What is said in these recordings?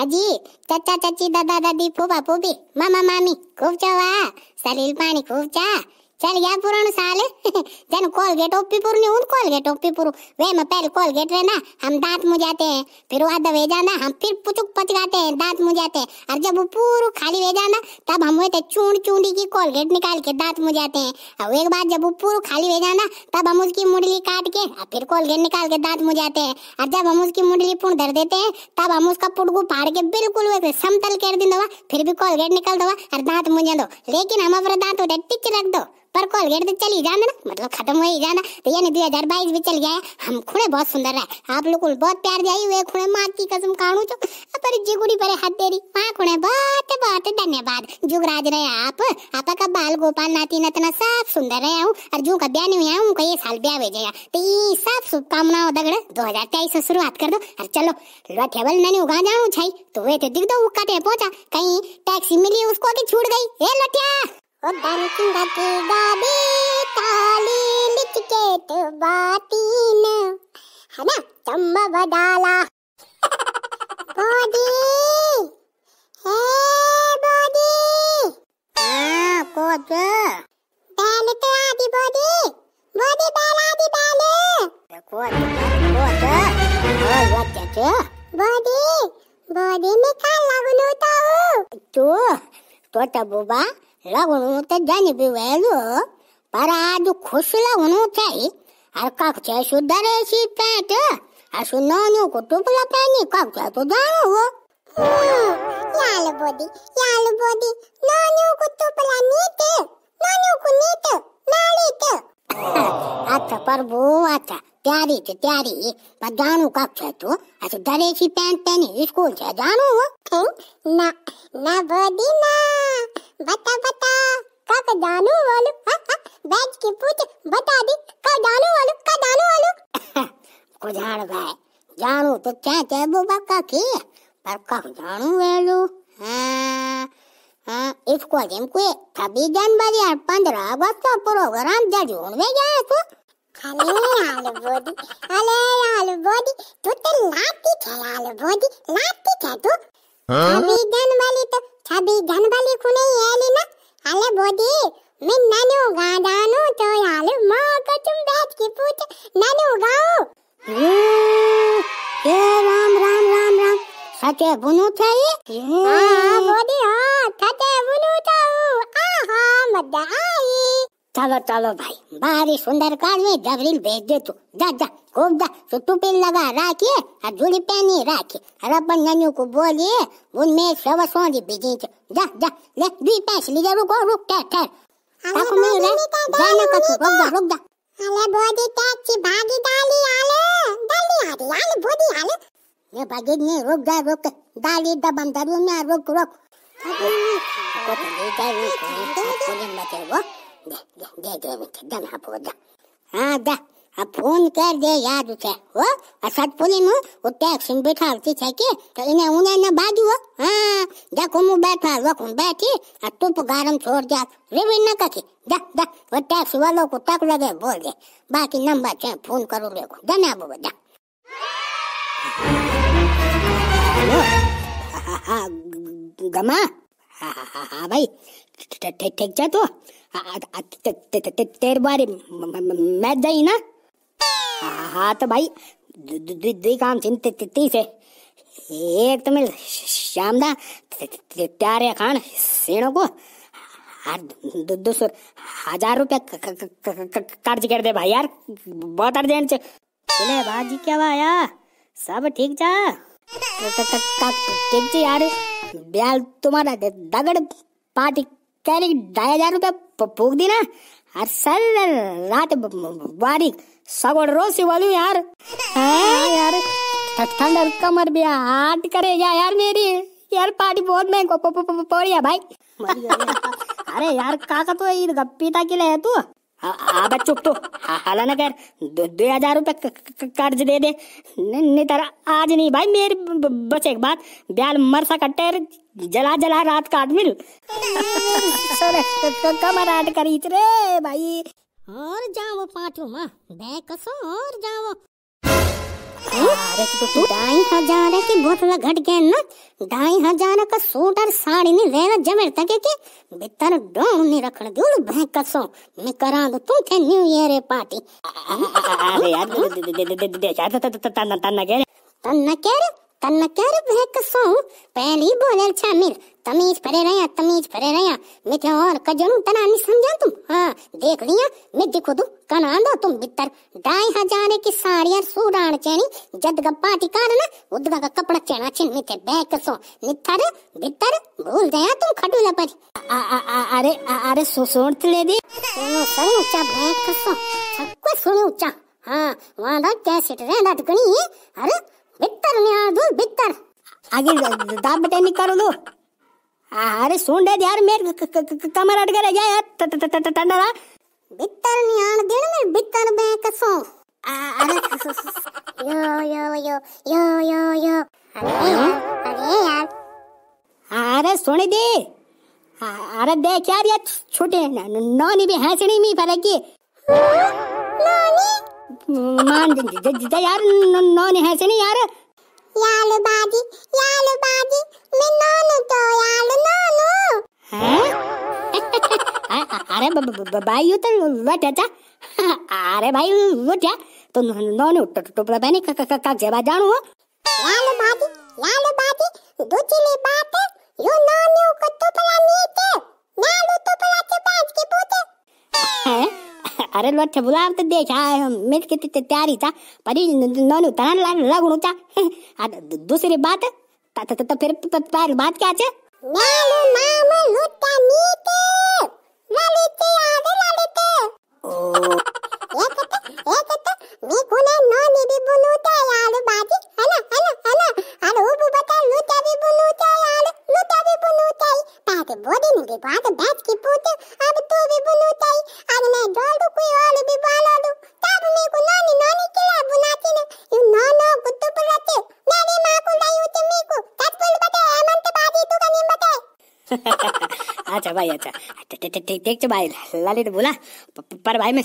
आजी चच्चा चच्ची दादा दादी फुबा फुबी मामा मामी खूप जेवा सलील पाणी खूप चा चल गया पुराण साले जन कोलगेट ओपी पुरनी उन कोलगेट ओपी पुरु वे में पहले कोलगेट रे ना हम दांत मुजाते हैं फिर वह दवे जाना हम फिर पुचुक पचकाते हैं दांत मुजाते हैं और जब वो पूरा खाली वे जाना तब हम वे चूंड चूंडी की कोलगेट निकाल के दांत मुजाते हैं और एक बार जब वो पूरा खाली वे जाना तब हम उसकी मुंडली काट के और फिर कोलगेट निकाल के दांत मुजाते हैं और जब हम उसकी मुंडली पुण धर देते हैं तब हम उसका पुटकू फाड़ के बिल्कुल वे समतल कर दिन दवा फिर भी कोलगेट निकाल दवा और दांत मुझे दो लेकिन हम अपना दांत उठे टिच रख दो पर कोलगेट तो चली ही जाना ना मतलब खत्म हो ही जाना तो यानी दो हजार बाईस भी चल गया हम खुड़े बहुत सुंदर रहे आप लोग बहुत प्यार जाई हुए खुड़े माँ की कसम काणू चो तो। पर जिगुड़ी पर हाथ तेरी माँ खुड़े बहुत बहुत धन्यवाद जुगराज रहे आप आपा का बाल गोपाल नाती नतना साफ सुंदर रहे हूँ और जो का ब्याह नहीं हुआ उनका ये साल ब्याह हो जाएगा तो ये साफ शुभकामना हो दगड़ दो हजार तेईस से शुरुआत कर दो और चलो लोटेबल मैंने उगा जाऊँ छाई तो वे तो दिख दो उक्का पहुंचा कहीं टैक्सी मिली उसको कि छूट गई ए लटिया उदन किंगत गाबे ताली लिचकेत बातीन है ना चम्मा बडाला बॉडी हे बॉडी हाँ कोच बैल तो आदि बॉडी बॉडी बैल आदि बैल coach coach coach coach body body में काल लागून होता हूँ तू तो तबुबा लागून ते जाणीवी व्हायलो पर आज खुश लागून चाही अरे काकच्या शुद्ध रेशी पॅट असू नवनू कुटुंबला पॅनी काकच्या तू जाणू याल बोदी याल बोदी नवनू कुटुंबला नीट नवनू कु नीट नालीत आता प्रभू ત્યારે ત્યારે બધાનું કક્ષ હતું આજે દરેશી પેન્ટ પહેની સ્કૂલ છે જાણું ના ના બોડી ના બતા બતા કક જાનું વાલું બેજ કે પૂછ બતા દી ક જાનું વાલું ક જાનું વાલું કુજાણ ભાઈ જાણું તો ક્યાં છે બોબા કાકી पर कब जाणू वेलू इसको जिम को तभी जनवरी और पंद्रह अगस्त को प्रोग्राम जज होने गया तो अले आलू बोदी अले आलू बोदी तू तो लाती है आलू बोदी लाती है तू अभी गन वाली तो अभी गन वाली खुने ये ना अले बोदी मैं ननु गादानु तो आलू माँ को तुम बैठ के पूछ ननु गाओ ये राम राम राम राम सचे बुनु थे ये हाँ बोदी हाँ सचे बुनु चलो चलो भाई बारी सुंदर काल में जबरीन भेज दे तू जा जा खूब जा तो पिन लगा राखी और जुड़ी पहनी राखी और अपन नन्नू को बोलिए उनमें सब सोंदी बिजी जा जा ले दुई पैसे ले रुको रुक के ठहर ताको में रे का तू रुक जा तो? रुक जा अरे बोदी टैक्सी तो भागी डाली आले डाली आले आले बॉडी आले ये भागी नहीं रुक जा रुक डाली दबम दरू में रुक रुक अरे तो ले जा रुक दे दे दे दे बेटे दे ना पो दे हाँ दे अब फोन कर दे याद उठे हो और सतपुरी में वो टैक्स में बैठा होती थे कि तो इन्हें उन्हें ना बाजू हो हाँ देखो मुँह बैठा लोग बैठी और तुम गारम छोड़ जा रेवी न ककी जा जा वो टैक्स वालों को तक लगे बोल दे बाकी नंबर चाहे फोन करो मेरे को धन्य बाबू जा हाँ गमा हाँ हाँ हाँ भाई ठीक छे तो तेरे बारे मैं जाई ना हाँ तो भाई काम चिंतित से एक तो मिल शाम दा त्यारे खान सेणों को दो सौ हजार रुपया कर्ज कर दे भाई यार बहुत अर्जेंट बाजी क्या भाई सब ठीक जा दगड़ पार्टी ढाई हजार रुपया रात बारी सगड़ रोसी वालू यार यार ठंडर कमर भी हाट करेगा यार मेरी यार पार्टी बहुत महंगा पड़ी है भाई अरे यार काका तो पिता के लिए है तू आबा हाँ, हाँ, चुप तो हाँ, हाला ना कर दो, हजार रुपये कर्ज दे दे नहीं तेरा आज नहीं भाई मेरे बचे एक बात ब्याल मर सा कट्टे जला जला रात काट मिल तो कमर आट करी रे भाई और जाओ पाटू माँ बे सो और जाओ ढाई हजार की बोतल घट गए ना ढाई हजार का सूट और साड़ी नहीं लेना जमेर तक के भीतर डोंग नहीं रखने दियो ना भैंक कसो मैं करा दो तू थे न्यू ईयर पार्टी अरे यार तन्ना कह रहे तन्न कर भेकसो पहली बोलल छामिल तमीज परे रहया तमीज परे रहया मिथे और कजणु तना नि समझा तुम हां देख लिया मैं दिखो दू कना आंदा तुम भीतर ढाई हजार की साड़ियां सूराण चेनी जद गप्पा टिकार ना उदगा का कपड़ा चेना छिन मिथे भेकसो निथर भीतर भूल गया तुम खडूला पर अरे अरे सो सोण ले दे सुनो सुनो चा भेकसो सबको सुनो चा हां वांदा कैसेट रहना टकनी अरे कर दूध भीतर आगे दाब बटनी कर दो अरे सुन दे यार मेरे कमर अटके रह जाए ठंडा भीतर नियान दिन में भीतर में कसो अरे यो यो यो यो यो यो अरे यार अरे सुन दे अरे देख यार ये छोटे नानी भी हंसनी में फर्क की नानी मान दे यार नानी हंसनी यार अरे भाई तो वट अच्छा अरे भाई वट जा तो नोनो टुपड़ा पहने कब से बात जानो लालू बाजी लाल बाती दूसरी बात यो नानियों को टुपड़ा नीचे लालू टुपड़ा के बांध के पोते अरे बुलाव तो देख आ लोट बुलावत देखा मी किती तयारीचा परी ननू तणा था आता दूसरी बात तर फिर पर बात क्या छे नालू माम लुटा नीत ललिते आवे ललिते एक त तो- एक त तो- तो मी कोने नोनी भी तो यार बाजी है ना है ना है ना आलू बता लुटा भी बोलू तो यार अच्छा भाई अच्छा ठीक ठीक छो भाई ललित बोला पर भाई मैं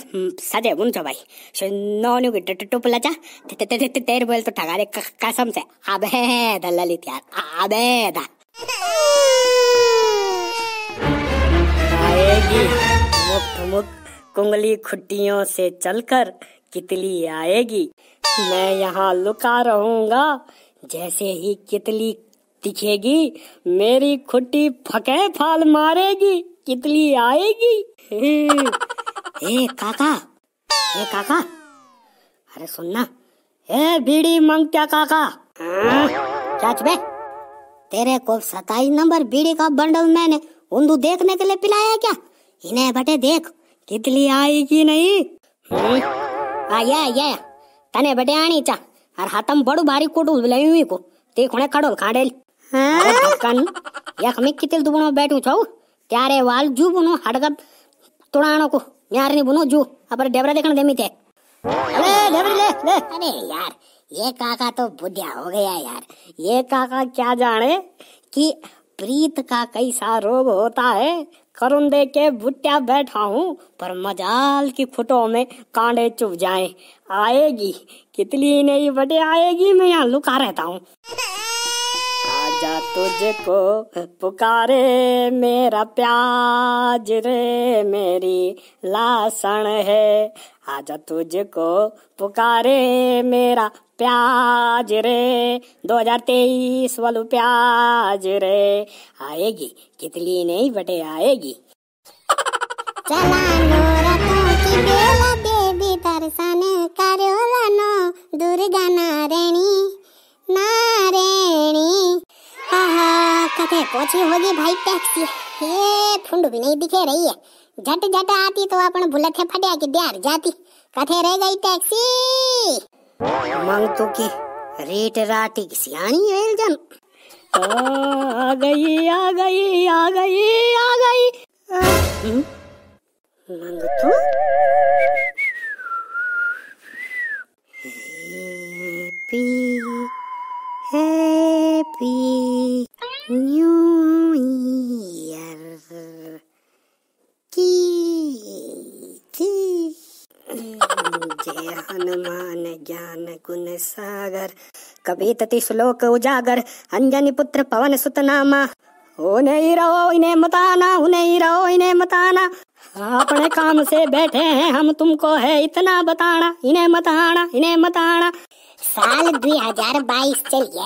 सजे हूं छो भाई सो नौनु की टुप लचा तेरे बोल तो ठगा कसम से अबे दा ललित यार अबे दा मुक्त कुंगली खुट्टियों से चलकर कितली आएगी मैं यहाँ लुका रहूंगा जैसे ही कितली दिखेगी मेरी खुट्टी फके फाल मारेगी कितली आएगी ए काका ए काका अरे सुनना ए बीड़ी क्या काका हाँ? क्या बे तेरे को सताईस नंबर बीड़ी का बंडल मैंने उन्दू देखने के लिए पिलाया क्या इन्हें बटे देख तितली आई की नहीं आया हम्म। आया तने बटे आनी चा और हाथम बड़ू बारी कोटू लई हुई को ते खुणे खड़ो खाडेल अरे भक्कन यख में कितल दुबनो बैठू छौ त्यारे वाल जू बुनो हड़गत तुड़ाणो को यार नहीं बुनो जू अपर डेबरा देखण देमी ते अरे डेबरी ले ले अरे यार ये काका तो बुढ़िया हो गया यार ये काका क्या जाने कि प्रीत का कैसा रोग होता है करुंदे के भुट्टिया बैठा हूँ पर मजाल की खुटो में कांडे चुभ जाए आएगी कितली नहीं बटे आएगी मैं यहाँ लुका रहता हूँ जा तुझको पुकारे मेरा प्याज रे मेरी लासन है आजा तुझको पुकारे मेरा प्याज रे 2023 वालू प्याज रे आएगी कितली नहीं बटे आएगी चला नो पहुंची होगी भाई टैक्सी हे फुंड भी नहीं दिखे रही है झट झट आती तो अपन बुलेट है फटिया की डर जाती कथे रह गई टैक्सी मंग तो की रेट राटी की सियानी है जन आ गई आ गई आ गई आ गई मंग हम्म। तो Happy, हैप्पी की जय हनुमान ज्ञान गुण सागर कभी तति श्लोक उजागर अंजनी पुत्र पवन सुत नामा उन्हें रहो इन्हें मताना उन्हें रहो इन्हें मताना अपने काम से बैठे हैं हम तुमको है इतना बताना इन्हें मताना इन्हें मताना साल 2022 चल गया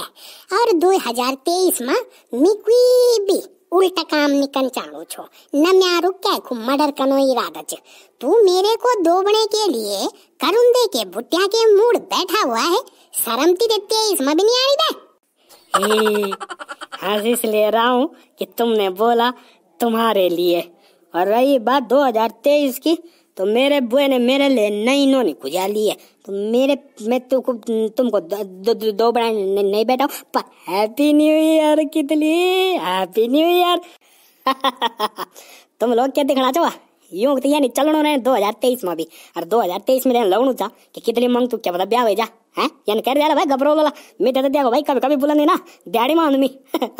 और 2023 માં મિકવી બી उल्टा काम ની કંચાણો छो न મ્યારો क्या કુ मर्डर કનો इरादा છે तू मेरे को दोबने के लिए करुंदे के भुटिया के मूड बैठा हुआ है शर्म शर्मती देती है इसमें भी नहीं आ रही बे से ले रहा हूं कि तुमने बोला तुम्हारे लिए और रही बात 2023 की तो मेरे बुए ने मेरे लिए नई नोनी खुजा ली है तो मेरे मैं तो तुमको तुमको दो, दो, दो बड़ा नहीं बैठा पर हैप्पी न्यू ईयर कितली हैप्पी न्यू ईयर तुम लोग क्या दिखना चाहो यूं तो यानी चलना रहे दो हजार तेईस में भी और दो हजार तेईस में लौनू लगनू था कि कितनी मंग तू क्या पता ब्याह हो जा कह रहा भाई घबरा ಗಬ್ರೋಲಲ್ಲ मैं ತೆತ್ತಾಗ ಬಾಯ್ भाई कभी कभी ನಾ ना ಮಾ मान मी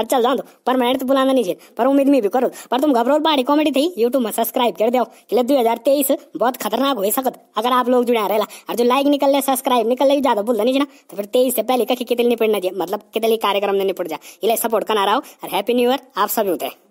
अच्छा जान दो पर मेहनत बुलाना नहीं चाहिए पर उम्मीद में भी करो पर तुम घबराओ पहाड़ी कॉमेडी थी यूट्यूब में सब्सक्राइब कर दो दो हजार तेईस बहुत खतरनाक हो सकत अगर आप लोग जुड़े रहे और जो लाइक निकल ले सब्सक्राइब निकल रही ज्यादा बुला नहीं ना तो फिर तेईस से पहले कहीं कितनी निपटना चाहिए मतलब कितनी कार्यक्रम नहीं निपट जाए इसलिए सपोर्ट करना रहा हो और हैप्पी न्यू ईयर आप सभी होते हैं